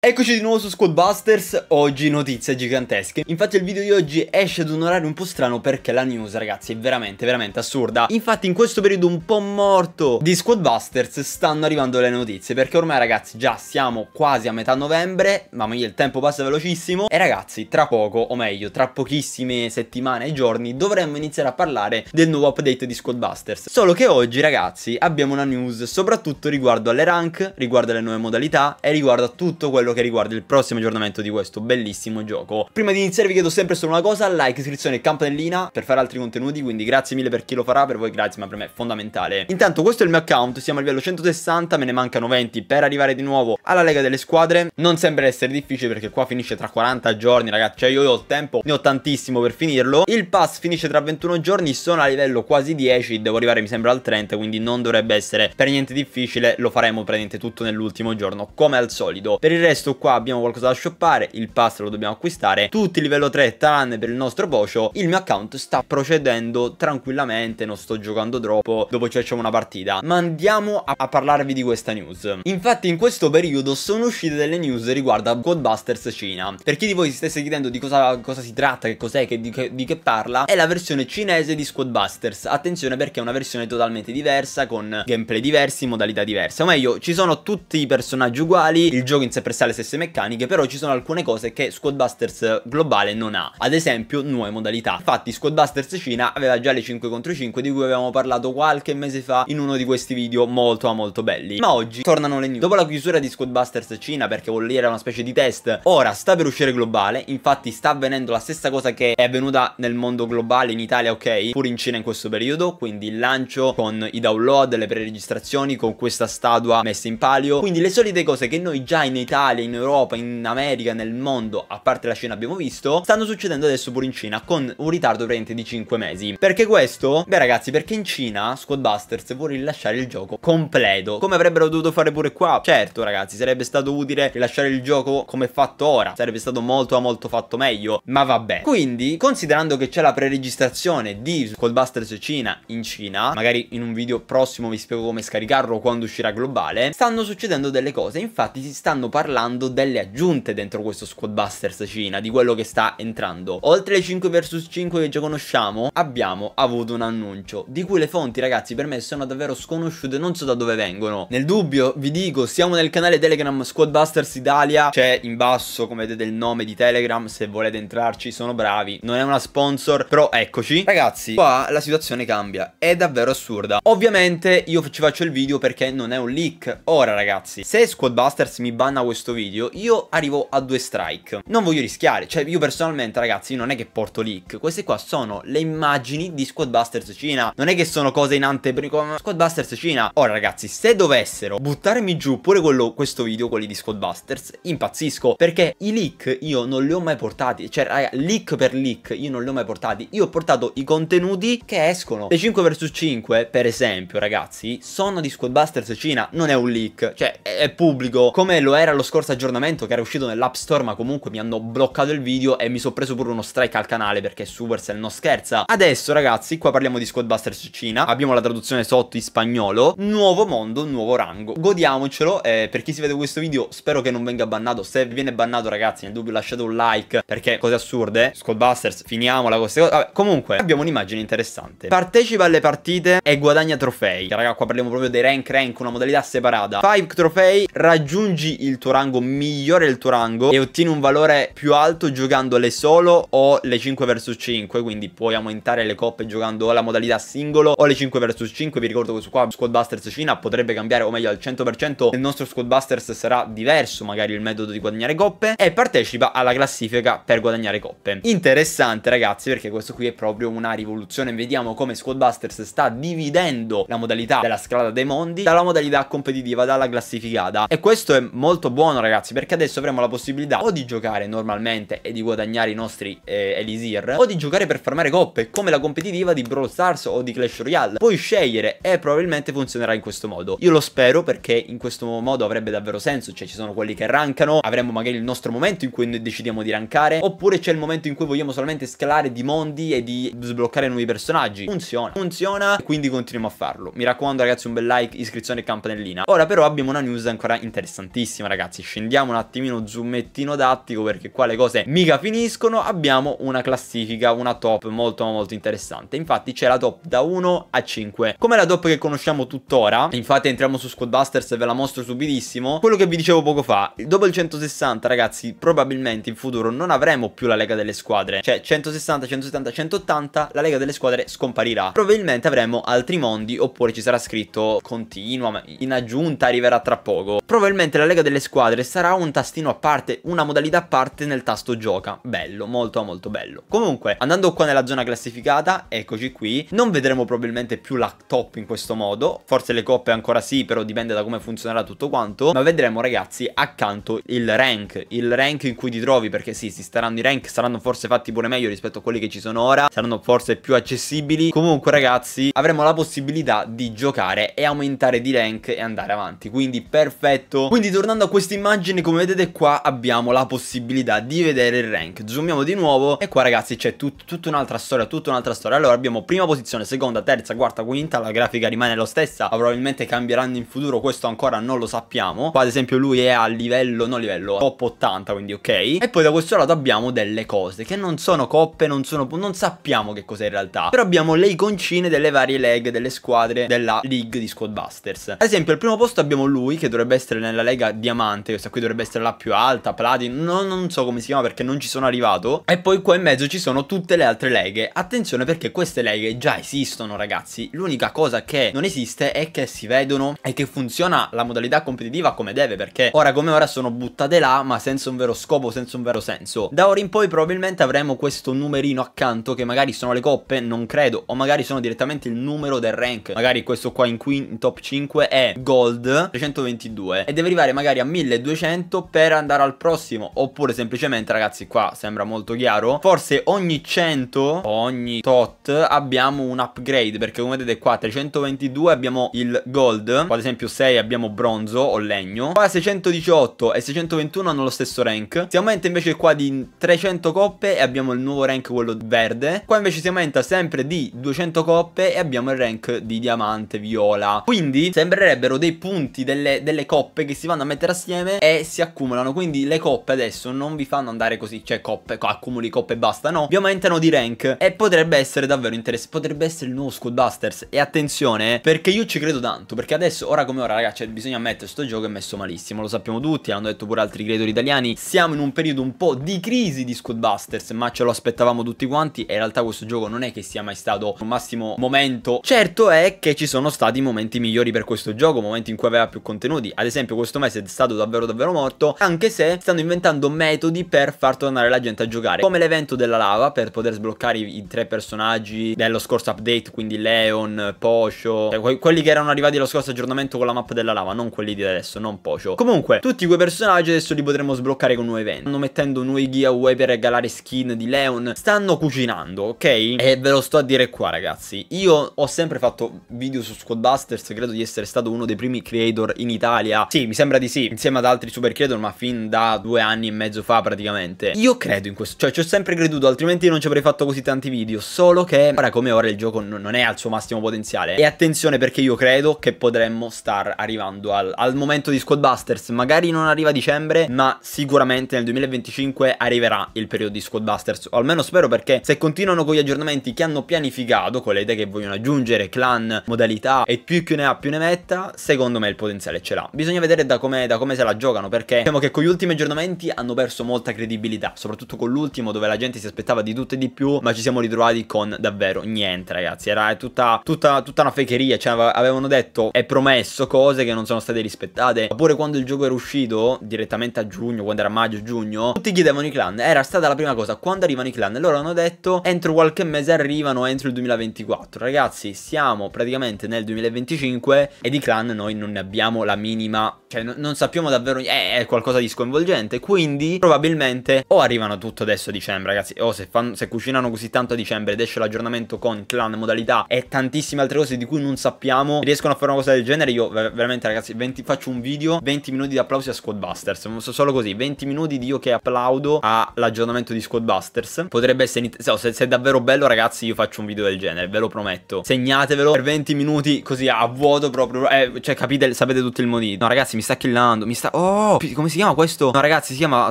Eccoci di nuovo su Squadbusters, oggi notizie gigantesche. Infatti il video di oggi esce ad un orario un po' strano perché la news ragazzi è veramente veramente assurda. Infatti in questo periodo un po' morto di Squadbusters stanno arrivando le notizie perché ormai ragazzi già siamo quasi a metà novembre, mamma mia il tempo passa velocissimo e ragazzi tra poco o meglio tra pochissime settimane e giorni dovremmo iniziare a parlare del nuovo update di Squadbusters. Solo che oggi ragazzi abbiamo una news soprattutto riguardo alle rank, riguardo alle nuove modalità e riguardo a tutto quello quello che riguarda il prossimo aggiornamento di questo bellissimo gioco. Prima di iniziare vi chiedo sempre solo una cosa, like, iscrizione e campanellina per fare altri contenuti, quindi grazie mille per chi lo farà, per voi grazie, ma per me è fondamentale. Intanto questo è il mio account, siamo a livello 160, me ne mancano 20 per arrivare di nuovo alla Lega delle Squadre. Non sembra essere difficile perché qua finisce tra 40 giorni, ragazzi, cioè io ho il tempo, ne ho tantissimo per finirlo. Il pass finisce tra 21 giorni, sono a livello quasi 10, devo arrivare mi sembra al 30, quindi non dovrebbe essere per niente difficile, lo faremo praticamente tutto nell'ultimo giorno, come al solito. Per il resto questo qua abbiamo qualcosa da shoppare, il pass lo dobbiamo acquistare. Tutti livello 3 tranne per il nostro bocio. Il mio account sta procedendo tranquillamente, non sto giocando troppo. Dopo ci facciamo una partita. Ma andiamo a, a parlarvi di questa news. Infatti in questo periodo sono uscite delle news riguardo a Godbusters Cina. Per chi di voi si stesse chiedendo di cosa, cosa si tratta, che cos'è, di, di, che parla, è la versione cinese di Squadbusters. Attenzione perché è una versione totalmente diversa, con gameplay diversi, modalità diverse. O meglio, ci sono tutti i personaggi uguali, il gioco in sé per sé le stesse meccaniche, però ci sono alcune cose che Squadbusters globale non ha, ad esempio nuove modalità. Infatti Squadbusters Cina aveva già le 5 contro 5 di cui avevamo parlato qualche mese fa in uno di questi video molto ma molto belli. Ma oggi tornano le news. Dopo la chiusura di Squadbusters Cina, perché vuol dire una specie di test, ora sta per uscire globale, infatti sta avvenendo la stessa cosa che è avvenuta nel mondo globale, in Italia ok, pure in Cina in questo periodo, quindi il lancio con i download, le preregistrazioni, con questa statua messa in palio, quindi le solite cose che noi già in Italia Italia, in Europa, in America, nel mondo, a parte la Cina abbiamo visto, stanno succedendo adesso pure in Cina con un ritardo praticamente di 5 mesi. Perché questo? Beh ragazzi, perché in Cina Squadbusters vuole rilasciare il gioco completo, come avrebbero dovuto fare pure qua. Certo ragazzi, sarebbe stato utile rilasciare il gioco come è fatto ora, sarebbe stato molto a molto fatto meglio, ma vabbè. Quindi, considerando che c'è la preregistrazione di Squadbusters Cina in Cina, magari in un video prossimo vi spiego come scaricarlo quando uscirà globale, stanno succedendo delle cose, infatti si stanno parlando parlando delle aggiunte dentro questo Squadbusters Cina, di quello che sta entrando. Oltre ai 5 vs 5 che già conosciamo, abbiamo avuto un annuncio, di cui le fonti ragazzi per me sono davvero sconosciute, non so da dove vengono. Nel dubbio vi dico, siamo nel canale Telegram Squadbusters Italia, c'è in basso come vedete il nome di Telegram, se volete entrarci sono bravi, non è una sponsor, però eccoci. Ragazzi, qua la situazione cambia, è davvero assurda. Ovviamente io ci faccio il video perché non è un leak. Ora ragazzi, se Squad mi banna questo video, video io arrivo a due strike. Non voglio rischiare, cioè io personalmente ragazzi non è che porto leak, queste qua sono le immagini di Squadbusters Cina, non è che sono cose in anteprima, Squadbusters Cina. Ora ragazzi, se dovessero buttarmi giù pure quello, questo video, quelli di Squadbusters, impazzisco, perché i leak io non li ho mai portati, cioè raga, leak per leak io non li ho mai portati, io ho portato i contenuti che escono. Le 5 vs 5 per esempio ragazzi sono di Squadbusters Cina, non è un leak, cioè è pubblico come lo era lo scorso forse aggiornamento che era uscito nell'App Store ma comunque mi hanno bloccato il video e mi sono preso pure uno strike al canale perché Supercell non scherza. Adesso ragazzi, qua parliamo di Squadbusters Cina, abbiamo la traduzione sotto in spagnolo, nuovo mondo, nuovo rango. Godiamocelo, eh, per chi si vede questo video spero che non venga bannato, se viene bannato ragazzi nel dubbio lasciate un like perché cose assurde, Squadbusters, finiamola con queste cose. Vabbè, comunque abbiamo un'immagine interessante. Partecipa alle partite e guadagna trofei. Raga, qua parliamo proprio dei rank rank, una modalità separata. 5 trofei, raggiungi il tuo rango rango migliore il tuo rango e ottieni un valore più alto giocandole solo o le 5 vs 5, quindi puoi aumentare le coppe giocando la modalità singolo o le 5 vs 5, vi ricordo che su qua Squadbusters Cina potrebbe cambiare, o meglio al 100% il nostro Squadbusters sarà diverso magari il metodo di guadagnare coppe e partecipa alla classifica per guadagnare coppe. Interessante ragazzi perché questo qui è proprio una rivoluzione, vediamo come Squadbusters sta dividendo la modalità della scalata dei mondi dalla modalità competitiva, dalla classificata e questo è molto buono strano ragazzi perché adesso avremo la possibilità o di giocare normalmente e di guadagnare i nostri eh, Elisir o di giocare per farmare coppe come la competitiva di Brawl Stars o di Clash Royale. Puoi scegliere e probabilmente funzionerà in questo modo. Io lo spero perché in questo modo avrebbe davvero senso, cioè ci sono quelli che rankano, avremo magari il nostro momento in cui noi decidiamo di rankare oppure c'è il momento in cui vogliamo solamente scalare di mondi e di sbloccare nuovi personaggi. Funziona, funziona e quindi continuiamo a farlo. Mi raccomando ragazzi un bel like, iscrizione e campanellina. Ora però abbiamo una news ancora interessantissima ragazzi scendiamo un attimino zoomettino tattico perché qua le cose mica finiscono, abbiamo una classifica, una top molto molto interessante. Infatti c'è la top da 1 a 5, come la top che conosciamo tuttora, infatti entriamo su Squadbusters e ve la mostro subitissimo, quello che vi dicevo poco fa, dopo il 160 ragazzi probabilmente in futuro non avremo più la lega delle squadre, cioè 160, 170, 180 la lega delle squadre scomparirà, probabilmente avremo altri mondi oppure ci sarà scritto continua, in aggiunta arriverà tra poco, probabilmente la lega delle squadre rispondere sarà un tastino a parte, una modalità a parte nel tasto gioca. Bello, molto molto bello. Comunque, andando qua nella zona classificata, eccoci qui, non vedremo probabilmente più la top in questo modo, forse le coppe ancora sì, però dipende da come funzionerà tutto quanto, ma vedremo ragazzi accanto il rank, il rank in cui ti trovi, perché sì, si staranno i rank, saranno forse fatti pure meglio rispetto a quelli che ci sono ora, saranno forse più accessibili, comunque ragazzi avremo la possibilità di giocare e aumentare di rank e andare avanti, quindi perfetto. Quindi tornando a questa immagine, immagine come vedete qua abbiamo la possibilità di vedere il rank Zoomiamo di nuovo e qua ragazzi c'è tut, tutta un'altra storia, tutta un'altra storia Allora abbiamo prima posizione, seconda, terza, quarta, quinta La grafica rimane lo stessa, probabilmente cambieranno in futuro Questo ancora non lo sappiamo Qua ad esempio lui è a livello, non livello, top 80 quindi ok E poi da questo lato abbiamo delle cose che non sono coppe, non sono, non sappiamo che cos'è in realtà Però abbiamo le iconcine delle varie leg, delle squadre della league di Squadbusters Ad esempio al primo posto abbiamo lui che dovrebbe essere nella lega diamante questa qui dovrebbe essere la più alta, Platin, no, non so come si chiama perché non ci sono arrivato. E poi qua in mezzo ci sono tutte le altre leghe. Attenzione perché queste leghe già esistono ragazzi, l'unica cosa che non esiste è che si vedono e che funziona la modalità competitiva come deve perché ora come ora sono buttate là ma senza un vero scopo, senza un vero senso. Da ora in poi probabilmente avremo questo numerino accanto che magari sono le coppe, non credo, o magari sono direttamente il numero del rank. Magari questo qua in, qui, in top 5 è gold 322 e deve arrivare magari a 1200 1200 per andare al prossimo Oppure semplicemente ragazzi qua sembra molto chiaro Forse ogni 100, ogni tot abbiamo un upgrade Perché come vedete qua 322 abbiamo il gold Qua ad esempio 6 abbiamo bronzo o legno Qua 618 e 621 hanno lo stesso rank Si aumenta invece qua di 300 coppe e abbiamo il nuovo rank quello verde Qua invece si aumenta sempre di 200 coppe e abbiamo il rank di diamante viola Quindi sembrerebbero dei punti delle, delle coppe che si vanno a mettere assieme e si accumulano. Quindi le coppe adesso non vi fanno andare così, cioè coppe, accumuli coppe e basta, no. Vi aumentano di rank e potrebbe essere davvero interessante. Potrebbe essere il nuovo Squadbusters. E attenzione, perché io ci credo tanto, perché adesso, ora come ora, ragazzi, cioè, bisogna ammettere, sto gioco è messo malissimo, lo sappiamo tutti, hanno detto pure altri creatori italiani. Siamo in un periodo un po' di crisi di Squadbusters, ma ce lo aspettavamo tutti quanti e in realtà questo gioco non è che sia mai stato un massimo momento. Certo è che ci sono stati momenti migliori per questo gioco, momenti in cui aveva più contenuti. Ad esempio questo mese è stato davvero davvero morto anche se stanno inventando metodi per far tornare la gente a giocare, come l'evento della lava per poter sbloccare i, i tre personaggi dello scorso update, quindi Leon, Pocio, cioè que quelli che erano arrivati allo scorso aggiornamento con la mappa della lava, non quelli di adesso, non Pocio. Comunque, tutti quei personaggi adesso li potremo sbloccare con nuovi eventi, stanno mettendo nuovi giveaway per regalare skin di Leon, stanno cucinando, ok? E ve lo sto a dire qua ragazzi, io ho sempre fatto video su Squadbusters, credo di essere stato uno dei primi creator in Italia, sì mi sembra di sì, insieme ad altri super creator ma fin da due anni e mezzo fa praticamente Io credo in questo, cioè ci ho sempre creduto altrimenti non ci avrei fatto così tanti video Solo che ora come ora il gioco non è al suo massimo potenziale E attenzione perché io credo che potremmo star arrivando al, al momento di Squadbusters Magari non arriva a dicembre ma sicuramente nel 2025 arriverà il periodo di Squadbusters O almeno spero perché se continuano con gli aggiornamenti che hanno pianificato Con le idee che vogliono aggiungere, clan, modalità e più che ne ha più ne metta Secondo me il potenziale ce l'ha Bisogna vedere da come, da come se la giocano perché diciamo che con gli ultimi aggiornamenti hanno perso molta credibilità, soprattutto con l'ultimo dove la gente si aspettava di tutto e di più, ma ci siamo ritrovati con davvero niente ragazzi, era tutta, tutta, tutta una fecheria, cioè avevano detto e promesso cose che non sono state rispettate, oppure quando il gioco era uscito direttamente a giugno, quando era maggio, giugno, tutti chiedevano i clan, era stata la prima cosa, quando arrivano i clan, loro hanno detto entro qualche mese arrivano, entro il 2024, ragazzi siamo praticamente nel 2025 e di clan noi non ne abbiamo la minima, cioè non sappiamo davvero davvero è qualcosa di sconvolgente. Quindi probabilmente o arrivano tutto adesso a dicembre, ragazzi, o se, fanno, se cucinano così tanto a dicembre ed esce l'aggiornamento con clan, modalità e tantissime altre cose di cui non sappiamo, riescono a fare una cosa del genere, io veramente ragazzi 20, faccio un video, 20 minuti di applausi a Squadbusters, solo così, 20 minuti di io che applaudo all'aggiornamento di Squadbusters. Potrebbe essere, se, se è davvero bello ragazzi io faccio un video del genere, ve lo prometto. Segnatevelo per 20 minuti così a vuoto proprio, eh, cioè capite, sapete tutto il motivo. No ragazzi mi sta killando, mi sta... Oh, come si chiama questo? No, ragazzi, si chiama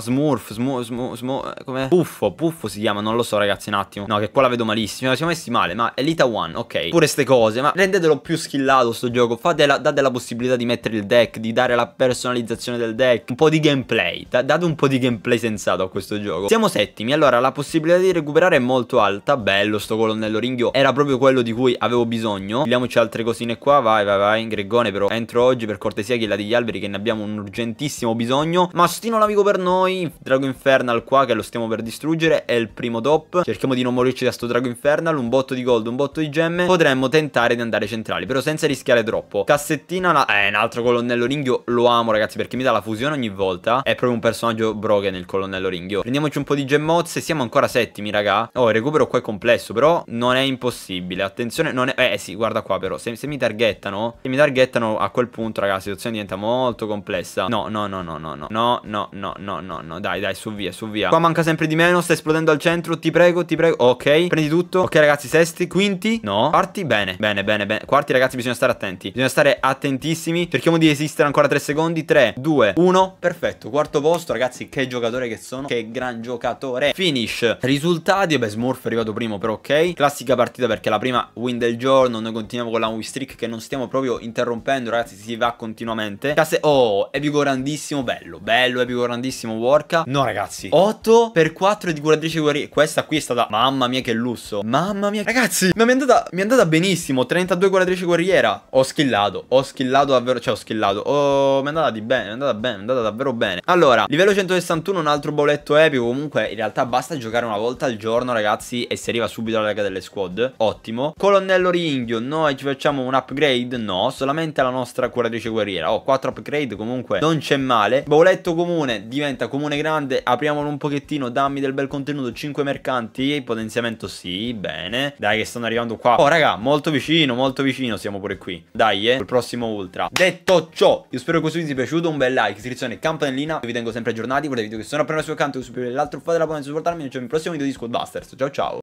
Smurf. Smurf, Smurf, Smurf eh, come? Puffo, Puffo si chiama. Non lo so, ragazzi, un attimo. No, che qua la vedo malissimo. siamo messi male, ma Elita One, ok. Pure ste cose, ma rendetelo più skillato sto gioco. Fate la, date la possibilità di mettere il deck, di dare la personalizzazione del deck. Un po' di gameplay. Da, date un po' di gameplay sensato a questo gioco. Siamo settimi. Allora, la possibilità di recuperare è molto alta. Bello, sto colonnello ringhio. Era proprio quello di cui avevo bisogno. Vogliamoci altre cosine qua. Vai, vai, vai. In Gregone, però. Entro oggi, per cortesia, chi la degli alberi, che ne abbiamo un urgente urgentissimo bisogno Ma stino l'amico per noi Drago Infernal qua che lo stiamo per distruggere È il primo top Cerchiamo di non morirci da sto Drago Infernal Un botto di gold, un botto di gemme Potremmo tentare di andare centrali Però senza rischiare troppo Cassettina la... Eh, un altro colonnello ringhio Lo amo ragazzi perché mi dà la fusione ogni volta È proprio un personaggio broken il colonnello ringhio Prendiamoci un po' di gemmozze Siamo ancora settimi raga Oh, il recupero qua è complesso Però non è impossibile Attenzione, non è... Eh sì, guarda qua però Se, se mi targettano Se mi targettano a quel punto raga La situazione diventa molto complessa No, no, no, no, no, no, no, no, no, no, no, no, dai, dai, su via, su via. Qua manca sempre di meno, sta esplodendo al centro, ti prego, ti prego. Ok, prendi tutto. Ok, ragazzi, sesti, quinti, no. Quarti, bene, bene, bene, bene. Quarti, ragazzi, bisogna stare attenti. Bisogna stare attentissimi. Cerchiamo di esistere ancora 3 secondi. 3, 2, 1, perfetto. Quarto posto, ragazzi, che giocatore che sono. Che gran giocatore. Finish. Risultati, beh, Smurf è arrivato primo, però ok. Classica partita perché la prima win del giorno. Noi continuiamo con la win streak che non stiamo proprio interrompendo, ragazzi, si va continuamente. Casse, oh, e Vigorante grandissimo, bello, bello, epico, grandissimo, worka. No ragazzi, 8 per 4 di curatrice guarire. Questa qui è stata, mamma mia che lusso, mamma mia. Ragazzi, ma mi è andata, mi è andata benissimo, 32 curatrice guerriera. Ho skillato, ho skillato davvero, cioè ho skillato, oh, mi è andata di bene, mi è andata bene, mi è andata davvero bene. Allora, livello 161, un altro bauletto epico, comunque in realtà basta giocare una volta al giorno ragazzi e si arriva subito alla lega delle squad, ottimo. Colonnello Ringhio, noi ci facciamo un upgrade? No, solamente la nostra curatrice guerriera. Ho oh, 4 upgrade comunque non ci c'è male. Bauletto comune diventa comune grande, apriamolo un pochettino, dammi del bel contenuto, 5 mercanti, potenziamento sì, bene. Dai che stanno arrivando qua. Oh raga, molto vicino, molto vicino siamo pure qui. Dai eh, il prossimo ultra. Detto ciò, io spero che questo video vi sia piaciuto, un bel like, iscrizione, campanellina, Io vi tengo sempre aggiornati con le video che sono appena sul canto, che superiore l'altro, fate la buona e supportarmi, ci vediamo nel prossimo video di Squadbusters. Ciao ciao!